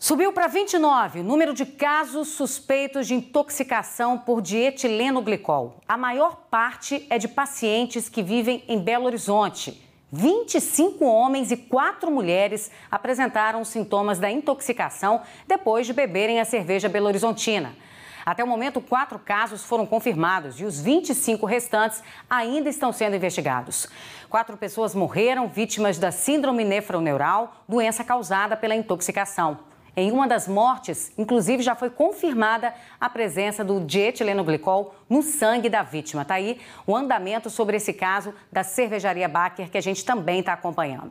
Subiu para 29 o número de casos suspeitos de intoxicação por dietileno glicol. A maior parte é de pacientes que vivem em Belo Horizonte. 25 homens e 4 mulheres apresentaram sintomas da intoxicação depois de beberem a cerveja belo-horizontina. Até o momento, quatro casos foram confirmados e os 25 restantes ainda estão sendo investigados. Quatro pessoas morreram vítimas da síndrome nefroneural, doença causada pela intoxicação. Em uma das mortes, inclusive, já foi confirmada a presença do dietilenoglicol no sangue da vítima. Está aí o andamento sobre esse caso da cervejaria Baker, que a gente também está acompanhando.